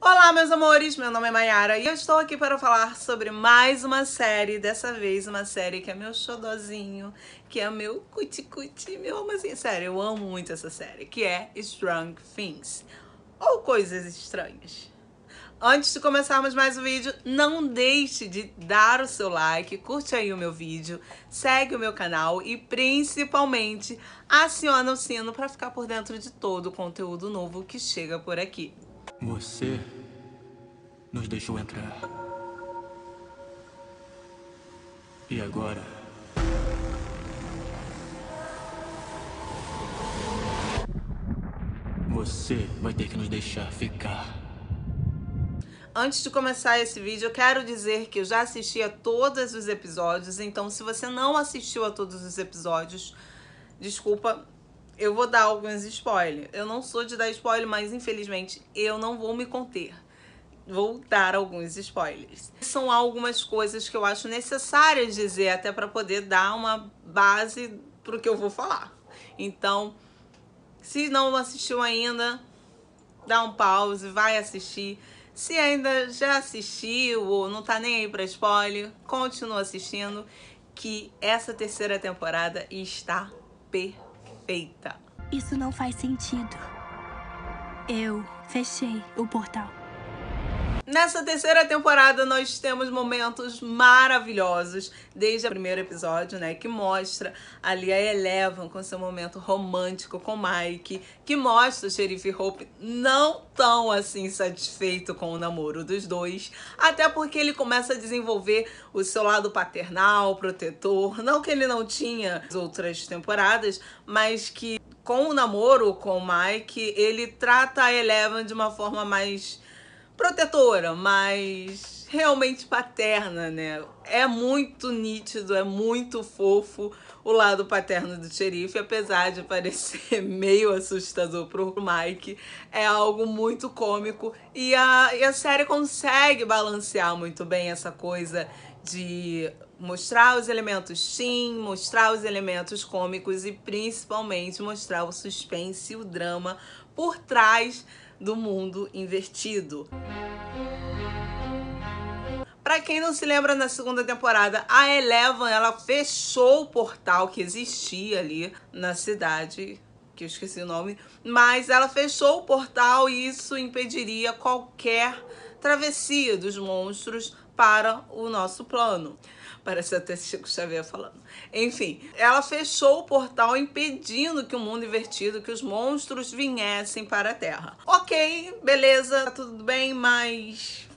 Olá, meus amores! Meu nome é Mayara e eu estou aqui para falar sobre mais uma série, dessa vez uma série que é meu xodozinho, que é meu cuti-cuti, meu amorzinho. Sério, eu amo muito essa série, que é Strong Things, ou Coisas Estranhas. Antes de começarmos mais o vídeo, não deixe de dar o seu like, curte aí o meu vídeo, segue o meu canal e principalmente aciona o sino para ficar por dentro de todo o conteúdo novo que chega por aqui. Você nos deixou entrar. E agora? Você vai ter que nos deixar ficar. Antes de começar esse vídeo, eu quero dizer que eu já assisti a todos os episódios, então se você não assistiu a todos os episódios, desculpa, eu vou dar alguns spoilers. Eu não sou de dar spoiler, mas infelizmente eu não vou me conter. Vou dar alguns spoilers. São algumas coisas que eu acho necessárias dizer até para poder dar uma base pro que eu vou falar. Então, se não assistiu ainda, dá um pause, vai assistir. Se ainda já assistiu ou não tá nem aí para spoiler, continua assistindo que essa terceira temporada está perfeita isso não faz sentido. Eu fechei o portal. Nessa terceira temporada nós temos momentos maravilhosos, desde o primeiro episódio, né, que mostra ali a Eleven com seu momento romântico com Mike, que mostra o xerife Hope não tão assim satisfeito com o namoro dos dois, até porque ele começa a desenvolver o seu lado paternal, protetor, não que ele não tinha as outras temporadas, mas que com o namoro com o Mike, ele trata a Eleven de uma forma mais protetora, mas realmente paterna, né? É muito nítido, é muito fofo o lado paterno do xerife, apesar de parecer meio assustador pro Mike, é algo muito cômico e a, e a série consegue balancear muito bem essa coisa de mostrar os elementos sim, mostrar os elementos cômicos e principalmente mostrar o suspense e o drama por trás do mundo invertido. Para quem não se lembra, na segunda temporada, a Eleven, ela fechou o portal que existia ali na cidade, que eu esqueci o nome, mas ela fechou o portal e isso impediria qualquer travessia dos monstros para o nosso plano. Parece até Chico Xavier falando. Enfim, ela fechou o portal impedindo que o mundo invertido, que os monstros viessem para a Terra. Ok, beleza, tá tudo bem, mas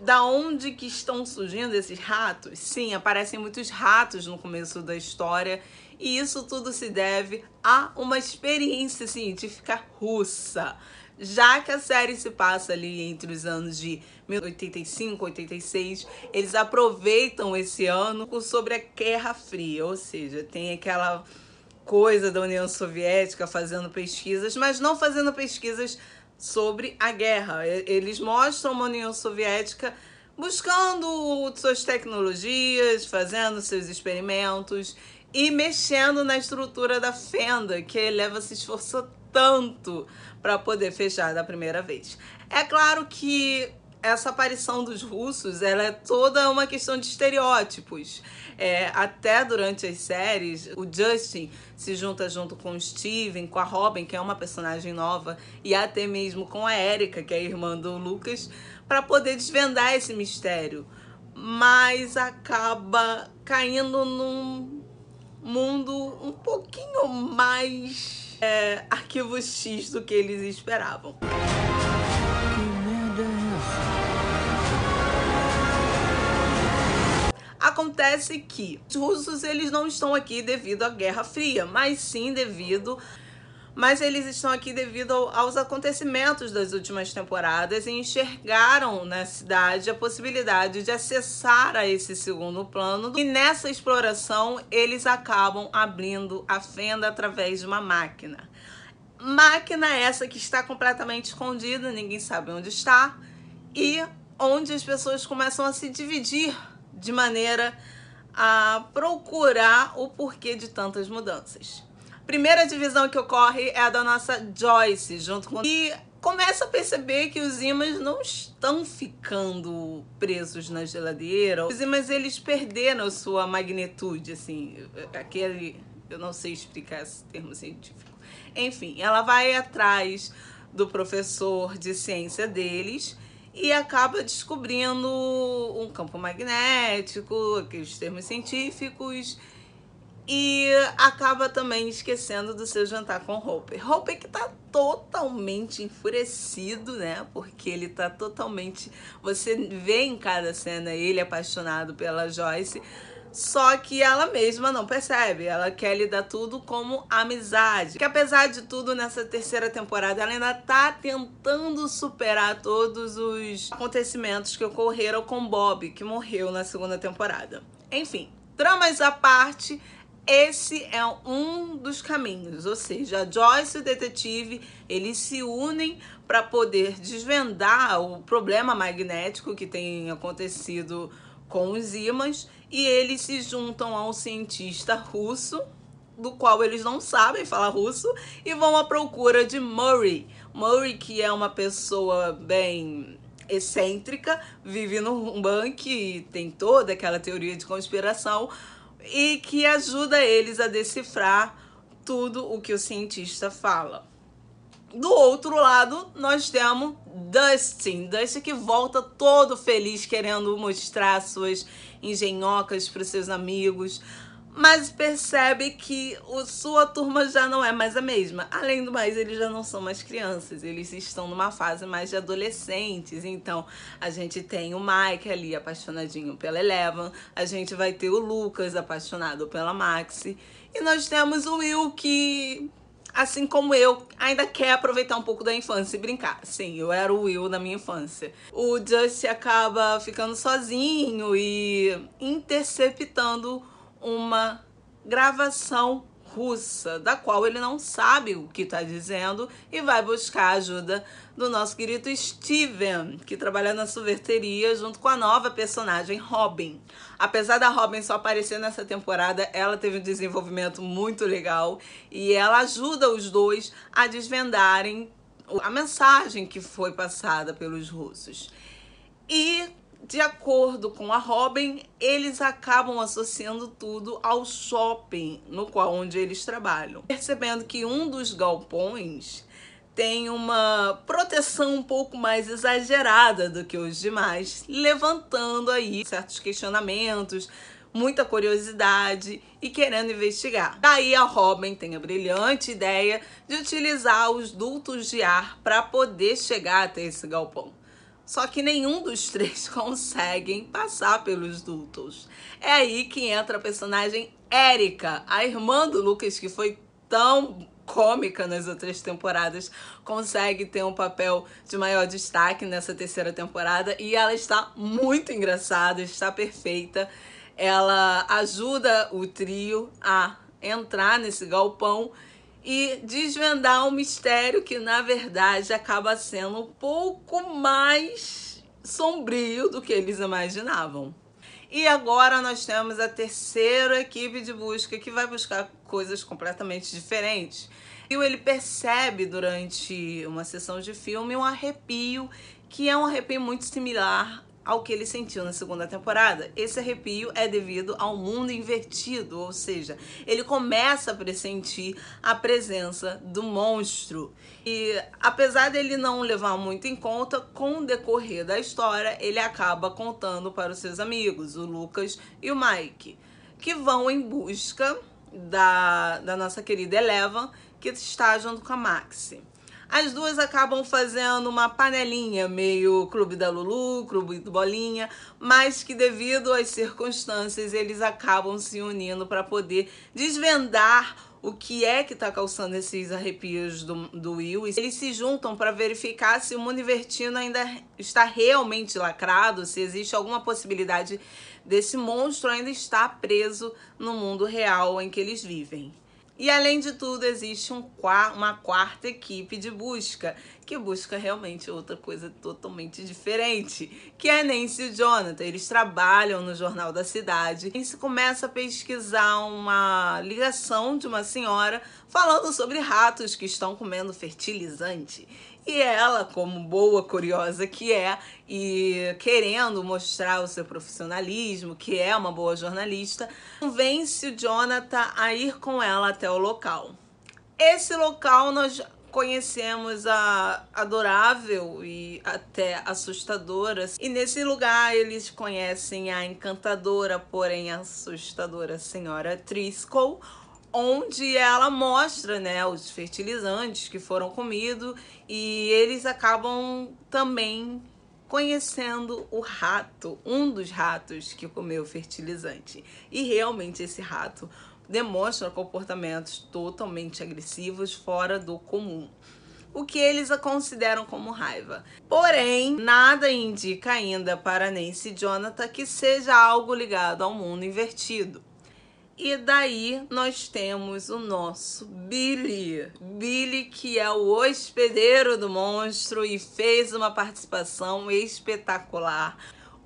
da onde que estão surgindo esses ratos? Sim, aparecem muitos ratos no começo da história e isso tudo se deve a uma experiência científica russa já que a série se passa ali entre os anos de 1985, 86, eles aproveitam esse ano sobre a Guerra Fria, ou seja, tem aquela coisa da União Soviética fazendo pesquisas, mas não fazendo pesquisas sobre a guerra. Eles mostram uma União Soviética buscando suas tecnologias, fazendo seus experimentos e mexendo na estrutura da fenda, que Eleva se esforçou tanto para poder fechar da primeira vez. É claro que essa aparição dos russos ela é toda uma questão de estereótipos. É, até durante as séries, o Justin se junta junto com o Steven, com a Robin, que é uma personagem nova, e até mesmo com a Erika, que é a irmã do Lucas, para poder desvendar esse mistério. Mas acaba caindo num mundo um pouquinho mais é, arquivos X do que eles esperavam. Acontece que os russos eles não estão aqui devido à Guerra Fria, mas sim devido mas eles estão aqui devido ao, aos acontecimentos das últimas temporadas e enxergaram na cidade a possibilidade de acessar a esse segundo plano. E nessa exploração, eles acabam abrindo a fenda através de uma máquina. Máquina essa que está completamente escondida, ninguém sabe onde está, e onde as pessoas começam a se dividir de maneira a procurar o porquê de tantas mudanças. Primeira divisão que ocorre é a da nossa Joyce, junto com. E começa a perceber que os ímãs não estão ficando presos na geladeira. Os ímãs eles perderam sua magnitude, assim, aquele, eu não sei explicar esse termo científico. Enfim, ela vai atrás do professor de ciência deles e acaba descobrindo um campo magnético, aqueles termos científicos e acaba também esquecendo do seu jantar com Hopper. Hopper que tá totalmente enfurecido, né? Porque ele tá totalmente. Você vê em cada cena ele apaixonado pela Joyce. Só que ela mesma não percebe, ela quer lidar tudo como amizade. Que apesar de tudo, nessa terceira temporada ela ainda tá tentando superar todos os acontecimentos que ocorreram com Bob, que morreu na segunda temporada. Enfim, tramas à parte, esse é um dos caminhos, ou seja, a Joyce e o detetive, eles se unem para poder desvendar o problema magnético que tem acontecido com os ímãs e eles se juntam a um cientista russo, do qual eles não sabem falar russo, e vão à procura de Murray. Murray, que é uma pessoa bem excêntrica, vive num bunker e tem toda aquela teoria de conspiração, e que ajuda eles a decifrar tudo o que o cientista fala. Do outro lado, nós temos Dustin. Dustin que volta todo feliz, querendo mostrar suas engenhocas para seus amigos, mas percebe que o, sua turma já não é mais a mesma. Além do mais, eles já não são mais crianças, eles estão numa fase mais de adolescentes. Então, a gente tem o Mike ali apaixonadinho pela Eleven, a gente vai ter o Lucas apaixonado pela Maxi, e nós temos o Will que assim como eu, ainda quer aproveitar um pouco da infância e brincar. Sim, eu era o Will na minha infância. O Justin acaba ficando sozinho e interceptando uma gravação russa, da qual ele não sabe o que está dizendo e vai buscar a ajuda do nosso querido Steven, que trabalha na sorveteria junto com a nova personagem Robin. Apesar da Robin só aparecer nessa temporada, ela teve um desenvolvimento muito legal e ela ajuda os dois a desvendarem a mensagem que foi passada pelos russos. E de acordo com a Robin, eles acabam associando tudo ao shopping no qual onde eles trabalham, percebendo que um dos galpões tem uma proteção um pouco mais exagerada do que os demais, levantando aí certos questionamentos, muita curiosidade e querendo investigar. Daí a Robin tem a brilhante ideia de utilizar os dutos de ar para poder chegar até esse galpão. Só que nenhum dos três conseguem passar pelos dutos. É aí que entra a personagem Érica, a irmã do Lucas, que foi tão cômica nas outras temporadas, consegue ter um papel de maior destaque nessa terceira temporada e ela está muito engraçada, está perfeita. Ela ajuda o trio a entrar nesse galpão e desvendar um mistério que, na verdade, acaba sendo um pouco mais sombrio do que eles imaginavam. E agora nós temos a terceira equipe de busca que vai buscar coisas completamente diferentes. E ele percebe durante uma sessão de filme um arrepio que é um arrepio muito similar ao que ele sentiu na segunda temporada. Esse arrepio é devido ao mundo invertido, ou seja, ele começa a pressentir a presença do monstro. E apesar dele não levar muito em conta, com o decorrer da história, ele acaba contando para os seus amigos, o Lucas e o Mike, que vão em busca da, da nossa querida Eleva, que está junto com a Maxi. As duas acabam fazendo uma panelinha, meio clube da Lulu, clube do Bolinha, mas que devido às circunstâncias eles acabam se unindo para poder desvendar o que é que está causando esses arrepios do, do Will. Eles se juntam para verificar se o mundo invertido ainda está realmente lacrado, se existe alguma possibilidade desse monstro ainda estar preso no mundo real em que eles vivem. E além de tudo, existe um, uma quarta equipe de busca, que busca realmente outra coisa totalmente diferente, que é Nancy e Jonathan. Eles trabalham no Jornal da Cidade. Nancy começa a pesquisar uma ligação de uma senhora falando sobre ratos que estão comendo fertilizante. E ela, como boa curiosa que é, e querendo mostrar o seu profissionalismo, que é uma boa jornalista, convence o Jonathan a ir com ela até o local. Esse local nós conhecemos a adorável e até assustadora. E nesse lugar eles conhecem a encantadora, porém assustadora senhora Triscoll, onde ela mostra né, os fertilizantes que foram comidos e eles acabam também conhecendo o rato, um dos ratos que comeu fertilizante. E realmente esse rato demonstra comportamentos totalmente agressivos, fora do comum. O que eles a consideram como raiva. Porém, nada indica ainda para Nancy e Jonathan que seja algo ligado ao mundo invertido e daí nós temos o nosso Billy. Billy, que é o hospedeiro do monstro e fez uma participação espetacular.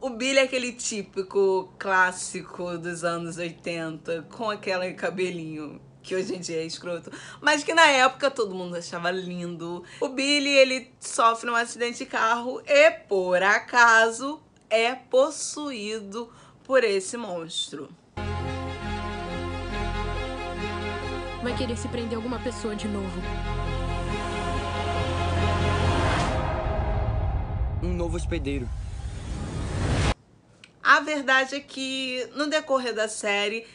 O Billy é aquele típico clássico dos anos 80, com aquele cabelinho que hoje em dia é escroto, mas que na época todo mundo achava lindo. O Billy, ele sofre um acidente de carro e, por acaso, é possuído por esse monstro. vai querer se prender alguma pessoa de novo. Um novo hospedeiro. A verdade é que, no decorrer da série,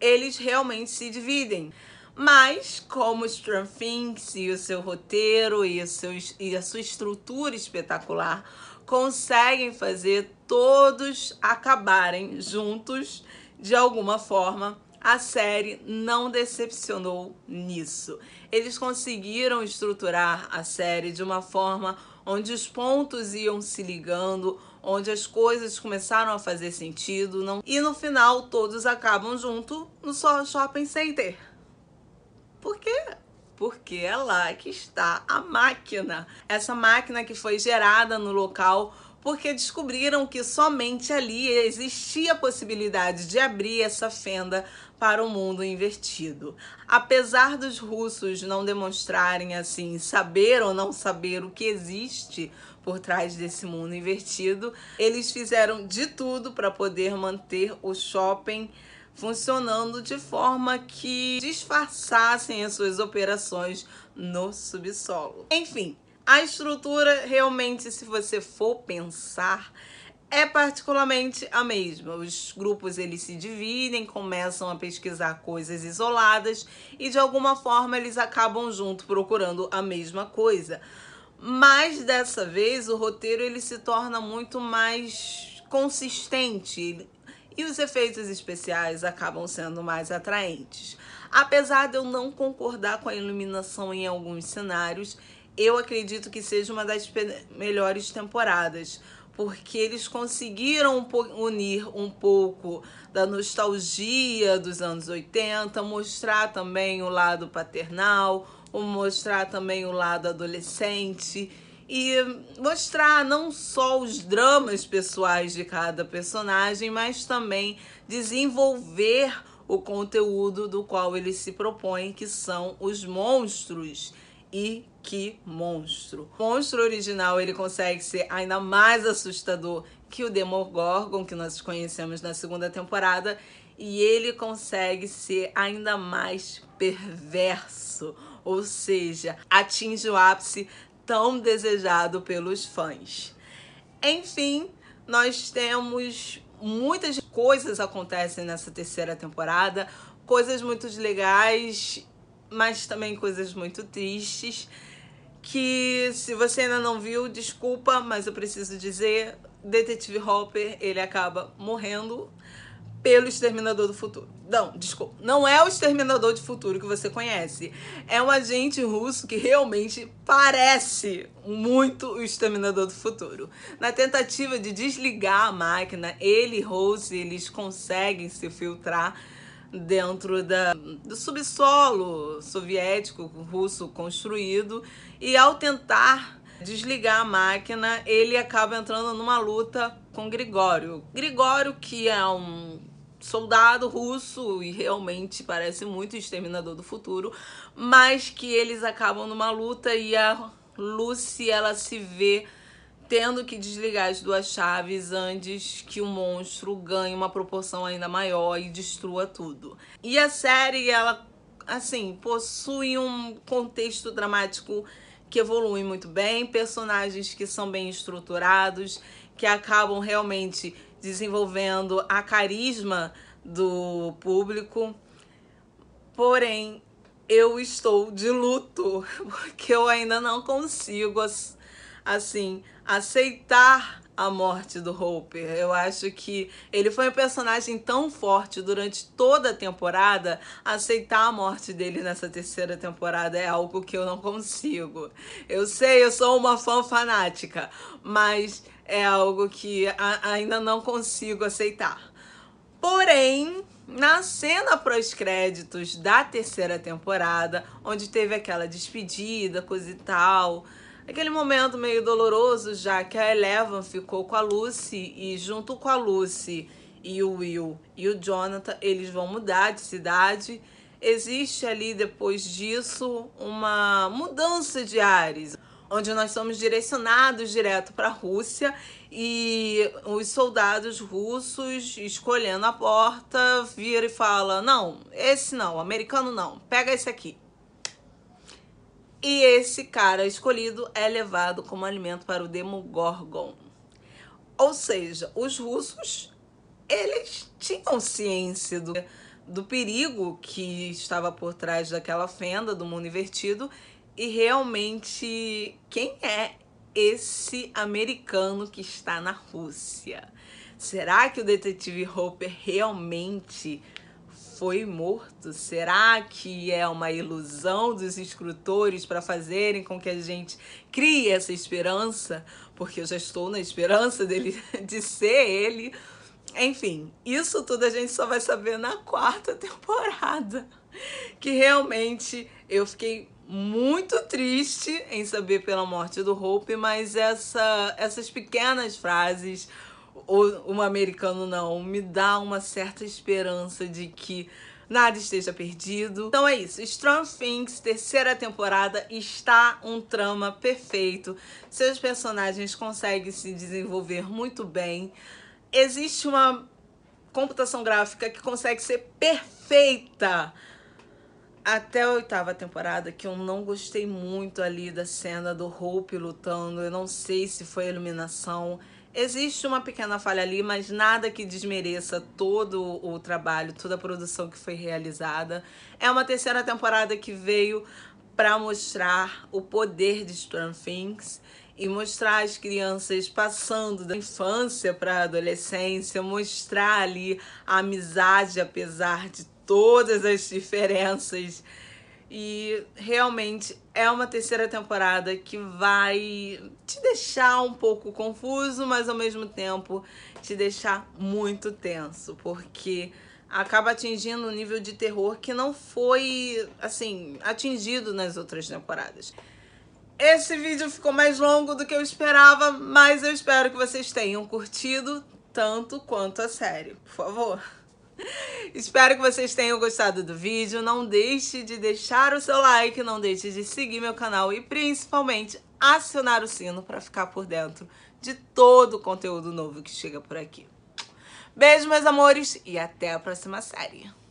eles realmente se dividem. Mas, como Stranger Things e o seu roteiro e, seu e a sua estrutura espetacular conseguem fazer todos acabarem juntos de alguma forma a série não decepcionou nisso. Eles conseguiram estruturar a série de uma forma onde os pontos iam se ligando, onde as coisas começaram a fazer sentido, não... e no final todos acabam junto no só shopping center. Por quê? Porque é lá que está a máquina. Essa máquina que foi gerada no local porque descobriram que somente ali existia a possibilidade de abrir essa fenda para o mundo invertido. Apesar dos russos não demonstrarem assim saber ou não saber o que existe por trás desse mundo invertido, eles fizeram de tudo para poder manter o shopping funcionando de forma que disfarçassem as suas operações no subsolo. Enfim, a estrutura realmente, se você for pensar, é particularmente a mesma. Os grupos eles se dividem, começam a pesquisar coisas isoladas e de alguma forma eles acabam junto procurando a mesma coisa. Mas dessa vez o roteiro ele se torna muito mais consistente e os efeitos especiais acabam sendo mais atraentes. Apesar de eu não concordar com a iluminação em alguns cenários, eu acredito que seja uma das melhores temporadas porque eles conseguiram unir um pouco da nostalgia dos anos 80, mostrar também o lado paternal, mostrar também o lado adolescente e mostrar não só os dramas pessoais de cada personagem, mas também desenvolver o conteúdo do qual ele se propõe, que são os monstros e que monstro. O monstro original, ele consegue ser ainda mais assustador que o Demogorgon que nós conhecemos na segunda temporada, e ele consegue ser ainda mais perverso, ou seja, atinge o ápice tão desejado pelos fãs. Enfim, nós temos muitas coisas acontecem nessa terceira temporada, coisas muito legais mas também coisas muito tristes. Que se você ainda não viu, desculpa, mas eu preciso dizer: Detetive Hopper ele acaba morrendo pelo Exterminador do Futuro. Não, desculpa. Não é o Exterminador do Futuro que você conhece. É um agente russo que realmente parece muito o Exterminador do Futuro. Na tentativa de desligar a máquina, ele e Rose, eles conseguem se filtrar dentro da, do subsolo soviético russo construído e ao tentar desligar a máquina, ele acaba entrando numa luta com Grigório. Grigório que é um soldado russo e realmente parece muito exterminador do futuro, mas que eles acabam numa luta e a Lucy ela se vê tendo que desligar as duas chaves antes que o monstro ganhe uma proporção ainda maior e destrua tudo. E a série, ela, assim, possui um contexto dramático que evolui muito bem, personagens que são bem estruturados, que acabam realmente desenvolvendo a carisma do público. Porém, eu estou de luto, porque eu ainda não consigo assim, aceitar a morte do Hopper. Eu acho que ele foi um personagem tão forte durante toda a temporada. Aceitar a morte dele nessa terceira temporada é algo que eu não consigo. Eu sei, eu sou uma fã fanática, mas é algo que ainda não consigo aceitar. Porém, na cena pós-créditos da terceira temporada, onde teve aquela despedida, coisa e tal Aquele momento meio doloroso, já que a Eleven ficou com a Lucy e junto com a Lucy e o Will e o Jonathan, eles vão mudar de cidade. Existe ali depois disso uma mudança de ares, onde nós somos direcionados direto para a Rússia e os soldados russos escolhendo a porta, vira e fala: "Não, esse não, americano não. Pega esse aqui". E esse cara escolhido é levado como alimento para o Demogorgon. Ou seja, os russos, eles tinham ciência do, do perigo que estava por trás daquela fenda do mundo invertido e realmente quem é esse americano que está na Rússia? Será que o detetive Hopper realmente foi morto? Será que é uma ilusão dos escritores para fazerem com que a gente crie essa esperança? Porque eu já estou na esperança dele de ser ele. Enfim, isso tudo a gente só vai saber na quarta temporada. Que realmente eu fiquei muito triste em saber pela morte do Hope, mas essa, essas pequenas frases um americano não, me dá uma certa esperança de que nada esteja perdido. Então é isso, Strong Things, terceira temporada, está um trama perfeito. Seus personagens conseguem se desenvolver muito bem. Existe uma computação gráfica que consegue ser perfeita até a oitava temporada, que eu não gostei muito ali da cena do Hope lutando. Eu não sei se foi a iluminação. Existe uma pequena falha ali, mas nada que desmereça todo o trabalho, toda a produção que foi realizada. É uma terceira temporada que veio para mostrar o poder de Stranger Things e mostrar as crianças passando da infância para a adolescência, mostrar ali a amizade apesar de todas as diferenças. E realmente é uma terceira temporada que vai te deixar um pouco confuso, mas ao mesmo tempo te deixar muito tenso, porque acaba atingindo um nível de terror que não foi, assim, atingido nas outras temporadas. Esse vídeo ficou mais longo do que eu esperava, mas eu espero que vocês tenham curtido tanto quanto a série. Por favor. Espero que vocês tenham gostado do vídeo. Não deixe de deixar o seu like, não deixe de seguir meu canal e principalmente acionar o sino para ficar por dentro de todo o conteúdo novo que chega por aqui. Beijo, meus amores, e até a próxima série.